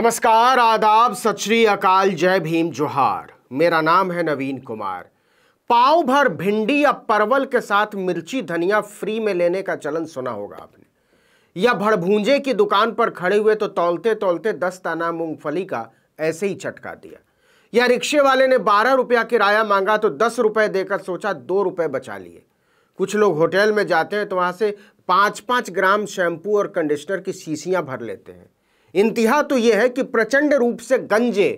नमस्कार आदाब सत श्री अकाल जय भीम जोहार मेरा नाम है नवीन कुमार पाव भर भिंडी या परवल के साथ मिर्ची धनिया फ्री में लेने का चलन सुना होगा आपने या भड़भूंजे की दुकान पर खड़े हुए तो तौलते तौलते दस ताना मूंगफली का ऐसे ही चटका दिया या रिक्शे वाले ने बारह रुपया किराया मांगा तो दस रुपये देकर सोचा दो रुपये बचा लिए कुछ लोग होटल में जाते हैं तो वहाँ से पाँच पाँच ग्राम शैम्पू और कंडीशनर की शीशियाँ भर लेते हैं इंतहा तो यह है कि प्रचंड रूप से गंजे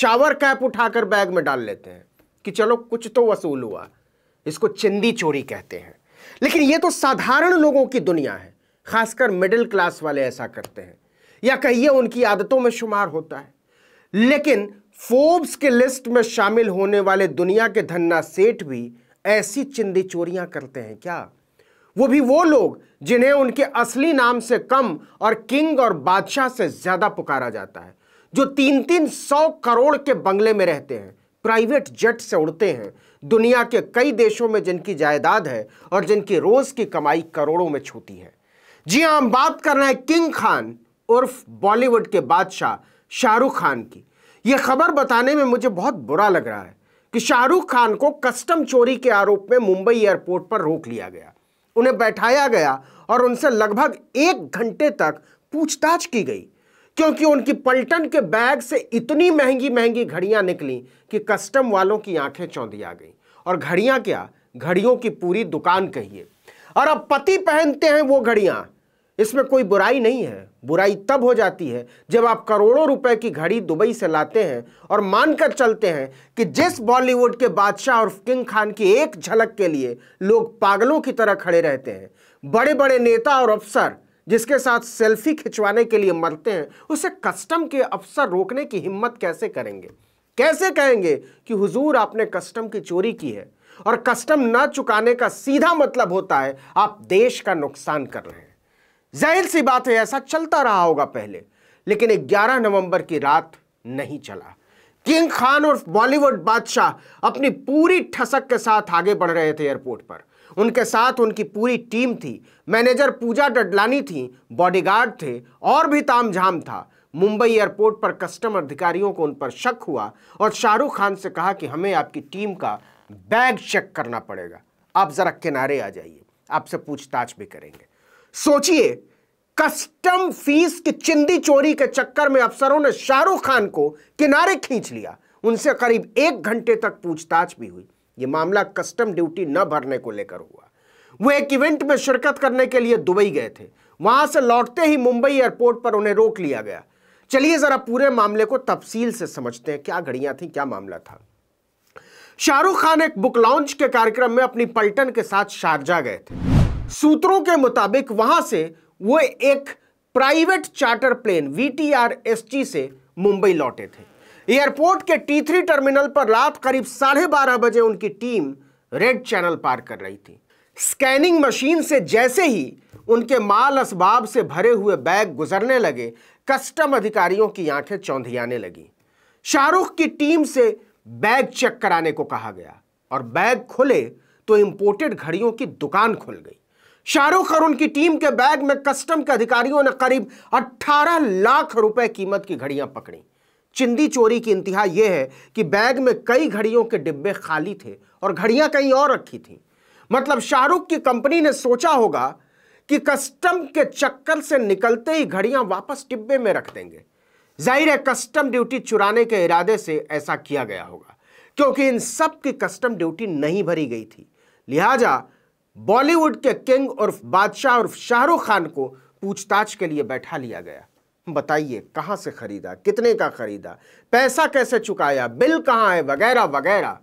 शावर कैप उठाकर बैग में डाल लेते हैं कि चलो कुछ तो वसूल हुआ इसको चिंदी चोरी कहते हैं लेकिन यह तो साधारण लोगों की दुनिया है खासकर मिडिल क्लास वाले ऐसा करते हैं या कहिए उनकी आदतों में शुमार होता है लेकिन फोर्ब्स के लिस्ट में शामिल होने वाले दुनिया के धन्ना सेठ भी ऐसी चिंदी चोरियां करते हैं क्या वो भी वो लोग जिन्हें उनके असली नाम से कम और किंग और बादशाह से ज़्यादा पुकारा जाता है जो तीन तीन सौ करोड़ के बंगले में रहते हैं प्राइवेट जेट से उड़ते हैं दुनिया के कई देशों में जिनकी जायदाद है और जिनकी रोज़ की कमाई करोड़ों में छूती है जी हाँ हम बात कर रहे हैं किंग खान उर्फ बॉलीवुड के बादशाह शाहरुख खान की यह खबर बताने में मुझे बहुत बुरा लग रहा है कि शाहरुख खान को कस्टम चोरी के आरोप में मुंबई एयरपोर्ट पर रोक लिया गया उन्हें बैठाया गया और उनसे लगभग एक घंटे तक पूछताछ की गई क्योंकि उनकी पलटन के बैग से इतनी महंगी महंगी घड़ियां निकली कि कस्टम वालों की आंखें आ गई और घड़ियां क्या घड़ियों की पूरी दुकान कहिए और अब पति पहनते हैं वो घड़ियां इसमें कोई बुराई नहीं है बुराई तब हो जाती है जब आप करोड़ों रुपए की घड़ी दुबई से लाते हैं और मानकर चलते हैं कि जिस बॉलीवुड के बादशाह और किंग खान की एक झलक के लिए लोग पागलों की तरह खड़े रहते हैं बड़े बड़े नेता और अफसर जिसके साथ सेल्फी खिंचवाने के लिए मरते हैं उसे कस्टम के अफसर रोकने की हिम्मत कैसे करेंगे कैसे कहेंगे कि हुजूर आपने कस्टम की चोरी की है और कस्टम न चुकाने का सीधा मतलब होता है आप देश का नुकसान कर रहे हैं जाहिर सी बात है ऐसा चलता रहा होगा पहले लेकिन 11 नवंबर की रात नहीं चला किंग खान और बॉलीवुड बादशाह अपनी पूरी ठसक के साथ आगे बढ़ रहे थे एयरपोर्ट पर उनके साथ उनकी पूरी टीम थी मैनेजर पूजा डडलानी थी बॉडीगार्ड थे और भी तामझाम था मुंबई एयरपोर्ट पर कस्टम अधिकारियों को उन पर शक हुआ और शाहरुख खान से कहा कि हमें आपकी टीम का बैग चेक करना पड़ेगा आप ज़रा किनारे आ जाइए आपसे पूछताछ भी करेंगे सोचिए कस्टम फीस की चिंदी चोरी के चक्कर में अफसरों ने शाहरुख खान को किनारे खींच लिया उनसे करीब एक घंटे तक पूछताछ भी हुई यह मामला कस्टम ड्यूटी न भरने को लेकर हुआ वो एक इवेंट में शिरकत करने के लिए दुबई गए थे वहां से लौटते ही मुंबई एयरपोर्ट पर उन्हें रोक लिया गया चलिए जरा पूरे मामले को तफसील से समझते हैं क्या घड़ियां थी क्या मामला था शाहरुख खान एक बुक लॉन्च के कार्यक्रम में अपनी पलटन के साथ शारजा गए थे सूत्रों के मुताबिक वहां से वो एक private charter plane V T से मुंबई लौटे थे एयरपोर्ट के टी थ्री टर्मिनल पर रात करीब साढ़े बारह बजे उनकी टीम रेड चैनल पार कर रही थी स्कैनिंग मशीन से जैसे ही उनके माल असबाब से भरे हुए बैग गुजरने लगे कस्टम अधिकारियों की आंखें चौंधियाने लगी शाहरुख की टीम से बैग चेक कराने को कहा गया और बैग खुले तो इम्पोर्टेड घड़ियों की दुकान खुल गई शाहरुख और उनकी टीम के बैग में कस्टम के अधिकारियों ने करीब 18 लाख रुपए कीमत की घड़ियां पकड़ी चिंदी चोरी की इंतहा यह है कि बैग में कई घड़ियों के डिब्बे खाली थे और घड़ियां कहीं और रखी थी मतलब शाहरुख की कंपनी ने सोचा होगा कि कस्टम के चक्कर से निकलते ही घड़ियां वापस डिब्बे में रख देंगे जाहिर है कस्टम ड्यूटी चुराने के इरादे से ऐसा किया गया होगा क्योंकि इन सब की कस्टम ड्यूटी नहीं भरी गई थी लिहाजा बॉलीवुड के किंग उर्फ बादशाह उर्फ शाहरुख खान को पूछताछ के लिए बैठा लिया गया बताइए कहां से खरीदा कितने का खरीदा पैसा कैसे चुकाया बिल कहां है वगैरह वगैरह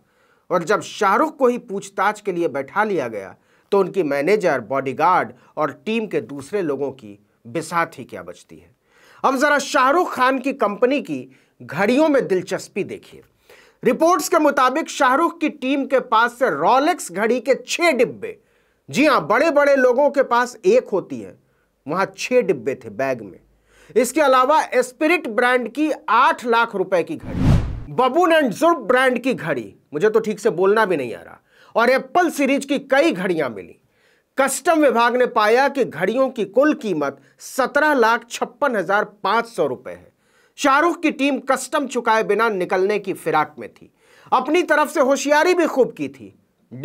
और जब शाहरुख को ही पूछताछ के लिए बैठा लिया गया तो उनकी मैनेजर बॉडीगार्ड और टीम के दूसरे लोगों की बिसात ही क्या बचती है अब जरा शाहरुख खान की कंपनी की घड़ियों में दिलचस्पी देखिए रिपोर्ट्स के मुताबिक शाहरुख की टीम के पास से रॉलेक्स घड़ी के छह डिब्बे जी हां बड़े बड़े लोगों के पास एक होती है वहां छह डिब्बे थे बैग में इसके अलावा स्पिरिट ब्रांड की आठ लाख रुपए की घड़ी बबून एंड जुर्ब ब्रांड की घड़ी मुझे तो ठीक से बोलना भी नहीं आ रहा और एप्पल सीरीज की कई घड़ियां मिली कस्टम विभाग ने पाया कि घड़ियों की कुल कीमत सत्रह लाख छप्पन हजार पांच सौ रुपए है शाहरुख की टीम कस्टम चुकाए बिना निकलने की फिराक में थी अपनी तरफ से होशियारी भी खूब की थी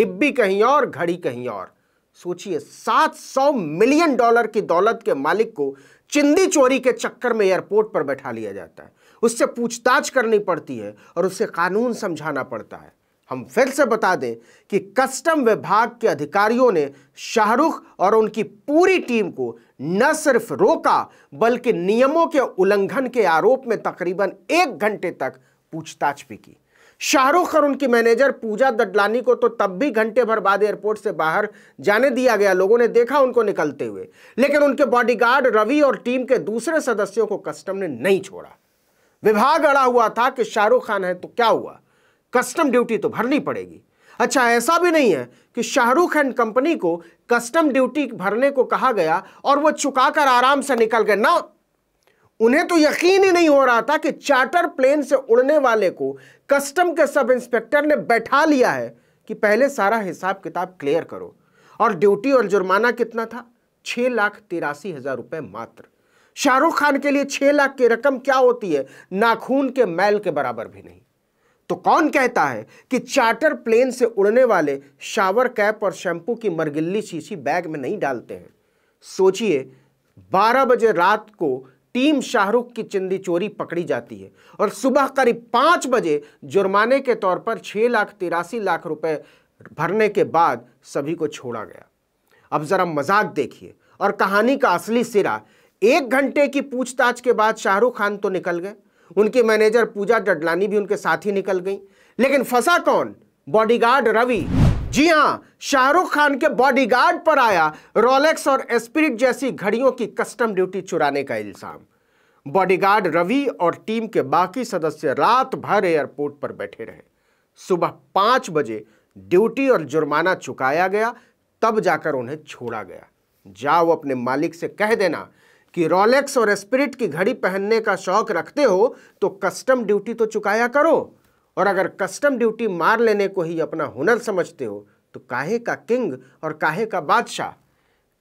डिब्बी कहीं और घड़ी कहीं और सोचिए 700 मिलियन डॉलर की दौलत के मालिक को चिंदी चोरी के चक्कर में एयरपोर्ट पर बैठा लिया जाता है उससे पूछताछ करनी पड़ती है और उससे कानून समझाना पड़ता है हम फिर से बता दें कि कस्टम विभाग के अधिकारियों ने शाहरुख और उनकी पूरी टीम को न सिर्फ रोका बल्कि नियमों के उल्लंघन के आरोप में तकरीबन एक घंटे तक पूछताछ भी की शाहरुख और उनकी मैनेजर पूजा दडलानी को तो तब भी घंटे भर बाद एयरपोर्ट से बाहर जाने दिया गया लोगों ने देखा उनको निकलते हुए लेकिन उनके बॉडीगार्ड रवि और टीम के दूसरे सदस्यों को कस्टम ने नहीं छोड़ा विभाग अड़ा हुआ था कि शाहरुख खान है तो क्या हुआ कस्टम ड्यूटी तो भरनी पड़ेगी अच्छा ऐसा भी नहीं है कि शाहरुख एंड कंपनी को कस्टम ड्यूटी भरने को कहा गया और वो चुकाकर आराम से निकल गए ना उन्हें तो यकीन ही नहीं हो रहा था कि चार्टर प्लेन से उड़ने वाले को कस्टम के सब इंस्पेक्टर ने बैठा लिया है कि पहले सारा हिसाब किताब क्लियर करो और ड्यूटी और जुर्माना कितना था छह लाख तिरासी हज़ार रुपए मात्र शाहरुख खान के लिए छह लाख की रकम क्या होती है नाखून के मैल के बराबर भी नहीं तो कौन कहता है कि चार्टर प्लेन से उड़ने वाले शावर कैप और शैंपू की मरगिल्ली शीशी बैग में नहीं डालते हैं सोचिए 12 बजे रात को टीम शाहरुख की चिंदी चोरी पकड़ी जाती है और सुबह करीब पाँच बजे जुर्माने के तौर पर छः लाख तिरासी लाख रुपए भरने के बाद सभी को छोड़ा गया अब ज़रा मजाक देखिए और कहानी का असली सिरा एक घंटे की पूछताछ के बाद शाहरुख खान तो निकल गए उनके मैनेजर पूजा डडलानी भी उनके साथ ही निकल गई लेकिन फंसा कौन बॉडीगार्ड रवि जी हां शाहरुख खान के बॉडीगार्ड पर आया रोलेक्स और एस्पिरिट जैसी घड़ियों की कस्टम ड्यूटी चुराने का इल्जाम बॉडीगार्ड रवि और टीम के बाकी सदस्य रात भर एयरपोर्ट पर बैठे रहे सुबह पांच बजे ड्यूटी और जुर्माना चुकाया गया तब जाकर उन्हें छोड़ा गया जाओ अपने मालिक से कह देना कि रोलेक्स और स्पिरिट की घड़ी पहनने का शौक रखते हो तो कस्टम ड्यूटी तो चुकाया करो और अगर कस्टम ड्यूटी मार लेने को ही अपना हुनर समझते हो तो काहे का किंग और काहे का बादशाह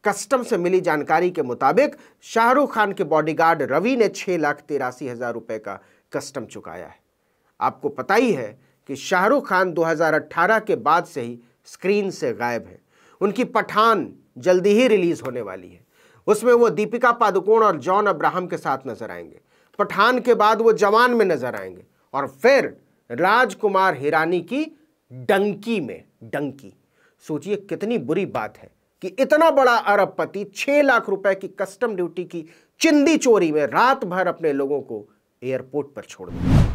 कस्टम से मिली जानकारी के मुताबिक शाहरुख खान के बॉडीगार्ड रवि ने छह लाख तिरासी हज़ार रुपये का कस्टम चुकाया है आपको पता ही है कि शाहरुख खान 2018 के बाद से ही स्क्रीन से गायब हैं उनकी पठान जल्दी ही रिलीज़ होने वाली है उसमें वो दीपिका पादुकोण और जॉन अब्राहम के साथ नजर आएंगे पठान के बाद वो जवान में नजर आएंगे और फिर राजकुमार हिरानी की डंकी में डंकी सोचिए कितनी बुरी बात है कि इतना बड़ा अरबपति छह लाख रुपए की कस्टम ड्यूटी की चिंदी चोरी में रात भर अपने लोगों को एयरपोर्ट पर छोड़ दिया